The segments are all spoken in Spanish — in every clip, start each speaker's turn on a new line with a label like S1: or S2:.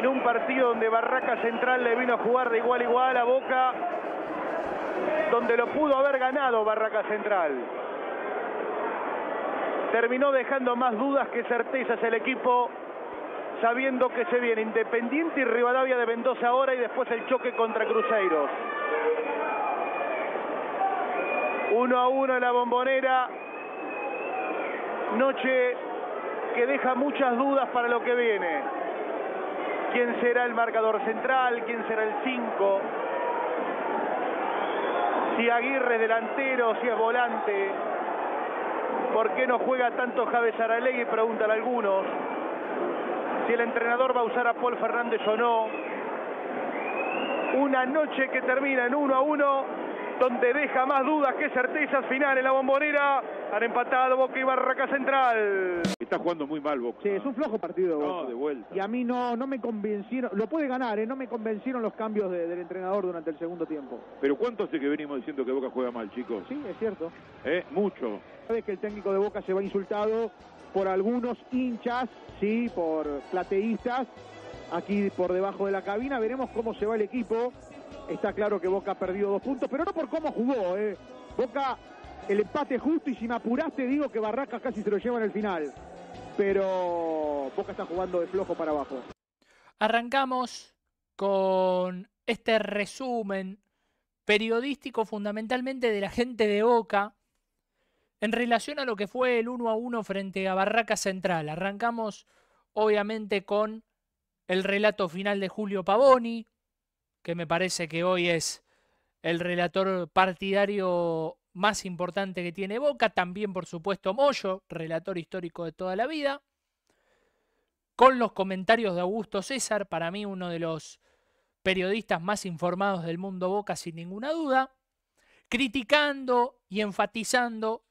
S1: en un partido donde Barraca Central le vino a jugar de igual a igual a Boca, donde lo pudo haber ganado Barraca Central. Terminó dejando más dudas que certezas el equipo, sabiendo que se viene Independiente y Rivadavia de Mendoza ahora y después el choque contra Cruzeiro. Uno a uno en la bombonera. Noche que deja muchas dudas para lo que viene quién será el marcador central, quién será el 5. Si Aguirre es delantero, si es volante. ¿Por qué no juega tanto Javi Aralegui? Preguntan algunos. Si el entrenador va a usar a Paul Fernández o no. Una noche que termina en 1 a 1 donde deja más dudas que certezas finales la bombonera. Han empatado Boca y Barraca Central. Está jugando muy mal Boca. Sí, es un flojo partido. Boca. No, de vuelta. Y a mí no, no me convencieron, lo puede ganar, ¿eh? no me convencieron los cambios del entrenador durante el segundo tiempo. Pero ¿cuánto hace que venimos diciendo que Boca juega mal, chicos? Sí, es cierto. ¿Eh? Mucho. Sabes que el técnico de Boca se va insultado por algunos hinchas, sí, por plateístas, aquí por debajo de la cabina. Veremos cómo se va el equipo. Está claro que Boca ha perdido dos puntos, pero no por cómo jugó. Eh. Boca, el empate justo y si me apuraste digo que Barracas casi se lo lleva en el final. Pero Boca está jugando de flojo para abajo.
S2: Arrancamos con este resumen periodístico fundamentalmente de la gente de Boca en relación a lo que fue el 1 a 1 frente a Barraca Central. Arrancamos obviamente con el relato final de Julio Pavoni, que me parece que hoy es el relator partidario más importante que tiene Boca, también por supuesto Moyo, relator histórico de toda la vida, con los comentarios de Augusto César, para mí uno de los periodistas más informados del mundo Boca sin ninguna duda, criticando y enfatizando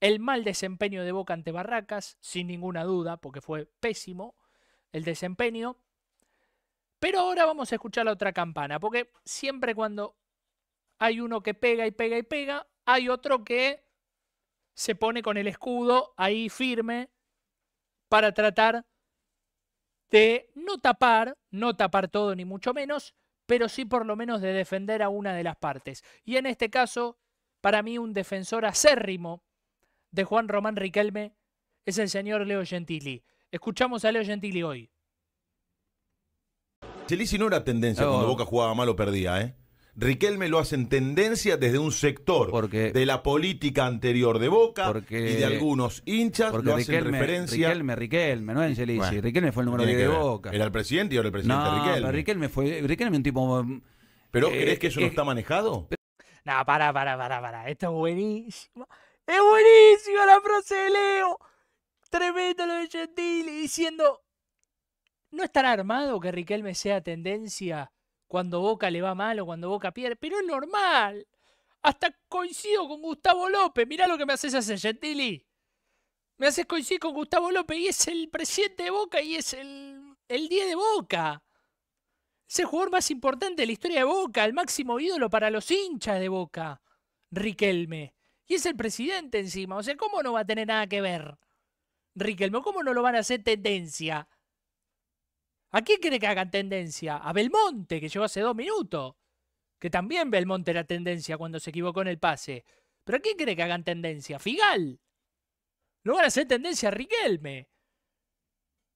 S2: el mal desempeño de Boca ante Barracas, sin ninguna duda, porque fue pésimo el desempeño, pero ahora vamos a escuchar la otra campana, porque siempre cuando hay uno que pega y pega y pega, hay otro que se pone con el escudo ahí firme para tratar de no tapar, no tapar todo ni mucho menos, pero sí por lo menos de defender a una de las partes. Y en este caso, para mí un defensor acérrimo de Juan Román Riquelme es el señor Leo Gentili. Escuchamos a Leo Gentili hoy.
S1: Chelisi no era tendencia cuando Boca jugaba mal o perdía, ¿eh? Riquelme lo hacen tendencia desde un sector de la política anterior de Boca y de algunos hinchas porque lo hacen referencia.
S3: Riquelme, Riquelme, no Angelici. Bueno, Riquelme fue el número 10 de Boca. Era el
S1: presidente y ahora el presidente no, Riquelme. Pero
S3: Riquelme fue Riquelme un tipo. Mm,
S1: ¿Pero eh, crees que eso no eh, está
S2: manejado? No, para, para, para, para. Esto es buenísimo. Es buenísimo la frase de Leo. Tremendo lo de Gentili diciendo no estará armado que Riquelme sea tendencia cuando Boca le va mal o cuando Boca pierde, pero es normal. Hasta coincido con Gustavo López. Mirá lo que me haces hacer, Gentili. Me haces coincidir con Gustavo López y es el presidente de Boca y es el, el 10 de Boca. Es el jugador más importante de la historia de Boca, el máximo ídolo para los hinchas de Boca, Riquelme. Y es el presidente encima. O sea, ¿cómo no va a tener nada que ver? Riquelme, ¿cómo no lo van a hacer tendencia? ¿A quién cree que hagan tendencia? A Belmonte, que llegó hace dos minutos. Que también Belmonte era tendencia cuando se equivocó en el pase. ¿Pero a quién cree que hagan tendencia? Figal. No van a hacer tendencia a Riquelme.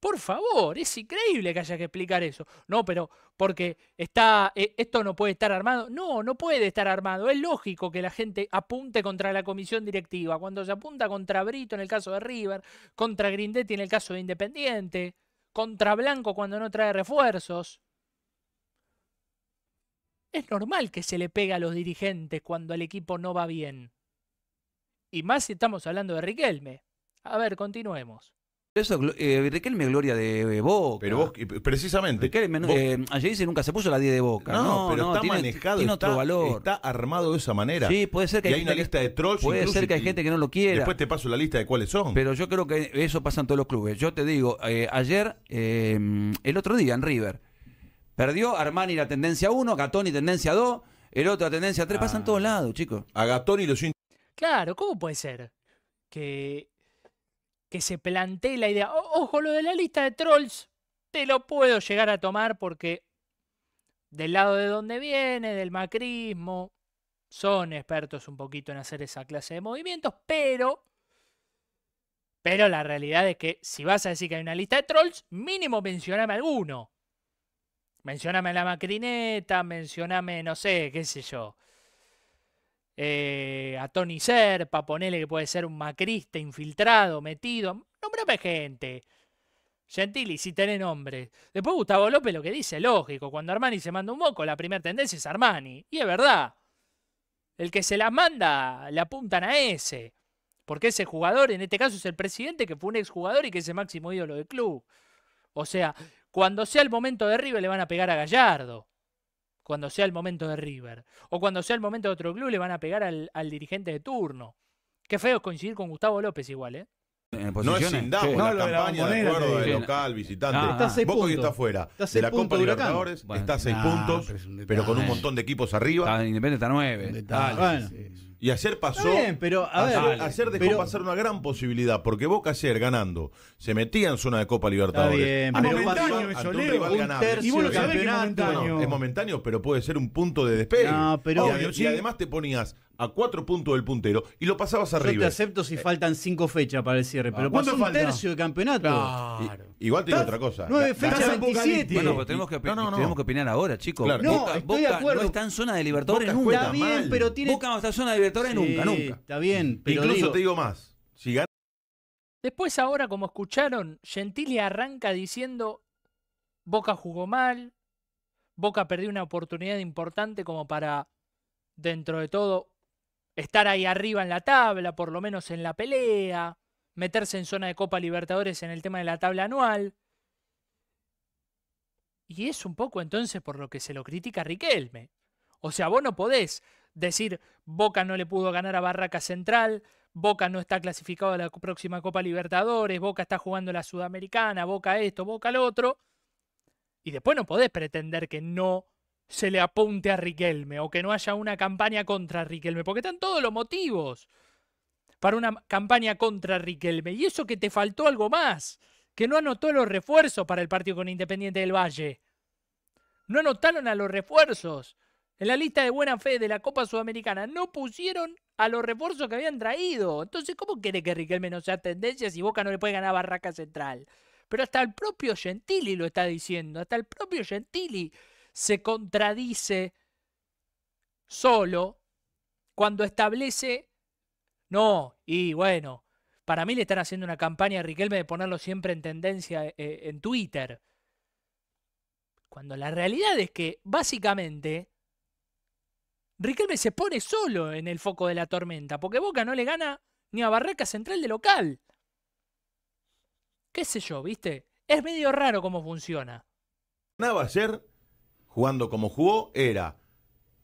S2: Por favor, es increíble que haya que explicar eso. No, pero porque está eh, esto no puede estar armado. No, no puede estar armado. Es lógico que la gente apunte contra la comisión directiva, cuando se apunta contra Brito en el caso de River, contra Grindetti en el caso de Independiente contra Blanco cuando no trae refuerzos. Es normal que se le pegue a los dirigentes cuando el equipo no va bien. Y más si estamos hablando de Riquelme. A ver, continuemos.
S3: Eso, eh, Riquelme Gloria de eh, Boca. Pero vos, precisamente. Riquelme, eh, dice nunca se puso la 10 de Boca. No, pero está manejado, otro está, valor. está armado de esa manera. Sí, puede ser que y hay, una lista de trolls. Puede ser que hay gente que no lo quiera. Después te paso la lista de cuáles son. Pero yo creo que eso pasa en todos los clubes. Yo te digo, eh, ayer, em, el otro día en River, perdió Armani la tendencia 1, Gatoni tendencia 2, el otro la tendencia 3. Pasa en ah. todos lados, chicos. A Gatoni los...
S2: Claro, ¿cómo puede ser? Que que se plantee la idea, ojo, lo de la lista de trolls, te lo puedo llegar a tomar porque del lado de donde viene, del macrismo, son expertos un poquito en hacer esa clase de movimientos, pero... Pero la realidad es que si vas a decir que hay una lista de trolls, mínimo mencioname alguno. Mencioname la macrineta, mencioname, no sé, qué sé yo. Eh, a Tony Serpa, ponele que puede ser un macrista infiltrado, metido. Nombrame gente. Gentili, si tenés nombre. Después Gustavo López lo que dice, lógico, cuando Armani se manda un moco, la primera tendencia es Armani. Y es verdad. El que se las manda, le apuntan a ese. Porque ese jugador, en este caso, es el presidente que fue un exjugador y que es el máximo ídolo del club. O sea, cuando sea el momento de River le van a pegar a Gallardo cuando sea el momento de River. O cuando sea el momento de otro club le van a pegar al, dirigente de turno. Qué feo coincidir con Gustavo López igual, ¿eh?
S1: no es sin sí. no, la campaña de, acuerdo de local, visitante. Ah, está está fuera de la Copa Libertadores, está a seis puntos, pero, con un montón de equipos arriba. Está, Independiente está nueve. Ah, bueno. Y ayer pasó. Bien, pero a dejó pasar una gran posibilidad, porque Boca ayer ganando se metía en zona de Copa Libertadores. bien, pero y es momentáneo. es momentáneo, pero puede ser un punto de despegue. pero, y, además te ponías a cuatro puntos del puntero y lo pasabas arriba. Yo te acepto si eh, faltan cinco fechas para el cierre, pero ah, pasó un tercio de
S3: campeonato. Claro.
S1: igual te digo otra cosa. Nueve fechas
S3: 27. Bueno, pero tenemos que, tenemos que opinar ahora, chicos. No, Boca, estoy de acuerdo. no está en zona de Libertadores nunca. Está bien, pero tiene... Boca no está en zona de Libertadores nunca, nunca. Está bien, pero Incluso te digo más. Si
S1: gana...
S2: Después ahora, como escucharon, Gentili arranca diciendo Boca jugó mal, Boca perdió una oportunidad importante como para, dentro de todo, estar ahí arriba en la tabla, por lo menos en la pelea, meterse en zona de Copa Libertadores en el tema de la tabla anual. Y es un poco entonces por lo que se lo critica Riquelme. O sea, vos no podés decir Boca no le pudo ganar a Barraca Central, Boca no está clasificado a la próxima Copa Libertadores, Boca está jugando la Sudamericana, Boca esto, Boca lo otro. Y después no podés pretender que no se le apunte a Riquelme o que no haya una campaña contra Riquelme, porque están todos los motivos para una campaña contra Riquelme. Y eso que te faltó algo más, que no anotó los refuerzos para el partido con Independiente del Valle. No anotaron a los refuerzos. En la lista de buena fe de la Copa Sudamericana no pusieron a los refuerzos que habían traído. Entonces, ¿cómo quiere que Riquelme no sea tendencia si Boca no le puede ganar a Barraca Central? Pero hasta el propio Gentili lo está diciendo, hasta el propio Gentili se contradice solo cuando establece, no, y bueno, para mí le están haciendo una campaña a Riquelme de ponerlo siempre en tendencia eh, eh, en Twitter. Cuando la realidad es que básicamente Riquelme se pone solo en el foco de la tormenta, porque Boca no le gana ni a Barraca Central de local. ¿Qué sé yo, viste? Es medio raro cómo funciona.
S1: Nada ayer jugando como jugó era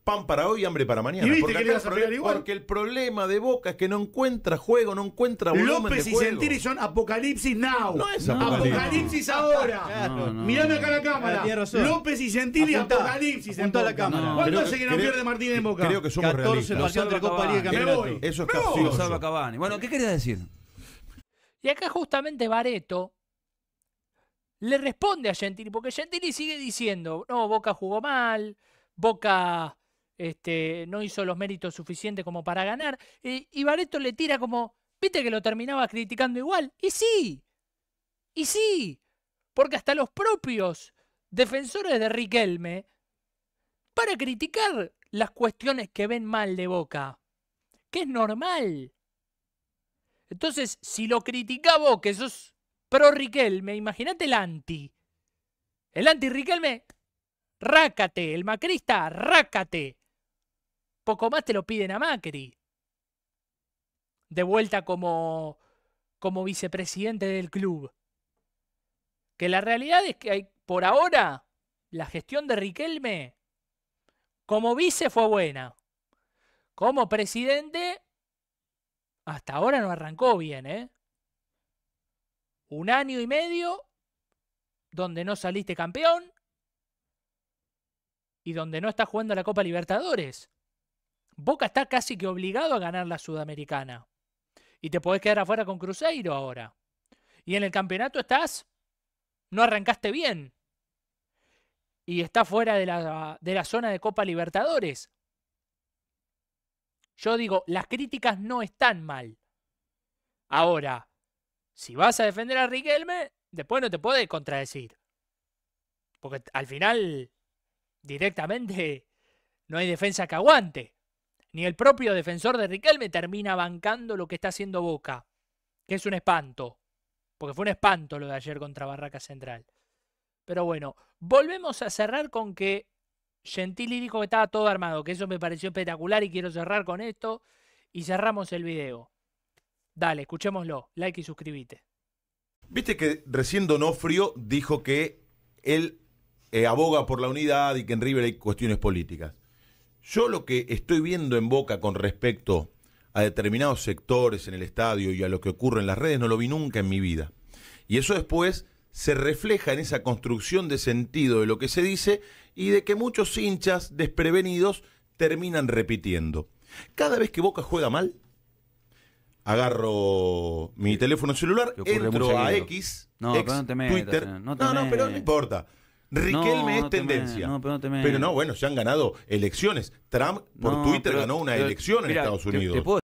S1: pan para hoy y hambre para mañana. ¿Y porque, el problema, porque, el problema de Boca es que no encuentra juego, no encuentra volumen López y Gentili son apocalipsis now. No es apocalipsis. ahora. Mirando acá la cámara. López y Sentiri apocalipsis en toda la cámara. ¿Cuánto hace que no pierde Martín en Boca? Creo que somos 14 realistas. Lo Copa Campeonato. Eso es capcioso.
S3: Bueno, ¿qué querías decir?
S2: Y acá justamente Bareto le responde a Gentili, porque Gentili sigue diciendo, no, Boca jugó mal, Boca este, no hizo los méritos suficientes como para ganar, y, y le tira como, viste que lo terminaba criticando igual, y sí, y sí, porque hasta los propios defensores de Riquelme, para criticar las cuestiones que ven mal de Boca, que es normal. Entonces, si lo criticaba que sos pero Riquelme, imagínate el anti. El anti Riquelme, rácate. El macrista, rácate. Poco más te lo piden a Macri. De vuelta como, como vicepresidente del club. Que la realidad es que hay, por ahora la gestión de Riquelme como vice fue buena. Como presidente, hasta ahora no arrancó bien, ¿eh? un año y medio donde no saliste campeón y donde no estás jugando la Copa Libertadores. Boca está casi que obligado a ganar la Sudamericana. Y te podés quedar afuera con Cruzeiro ahora. Y en el campeonato estás, no arrancaste bien. Y está fuera de la, de la zona de Copa Libertadores. Yo digo, las críticas no están mal. Ahora, si vas a defender a Riquelme, después no te puede contradecir. Porque al final, directamente, no hay defensa que aguante. Ni el propio defensor de Riquelme termina bancando lo que está haciendo Boca, que es un espanto. Porque fue un espanto lo de ayer contra Barraca Central. Pero bueno, volvemos a cerrar con que Gentili dijo que estaba todo armado, que eso me pareció espectacular y quiero cerrar con esto. Y cerramos el video. Dale, escuchémoslo. Like y suscríbete.
S1: Viste que recién Donofrio dijo que él eh, aboga por la unidad y que en River hay cuestiones políticas. Yo lo que estoy viendo en Boca con respecto a determinados sectores en el estadio y a lo que ocurre en las redes no lo vi nunca en mi vida. Y eso después se refleja en esa construcción de sentido de lo que se dice y de que muchos hinchas desprevenidos terminan repitiendo. Cada vez que Boca juega mal, agarro mi teléfono celular, entro a X, no, Twitter. Eh, no, no, pero no importa. Riquelme es tendencia. pero, no bueno, se han ganado elecciones. Trump por Twitter ganó una elección en Estados Unidos.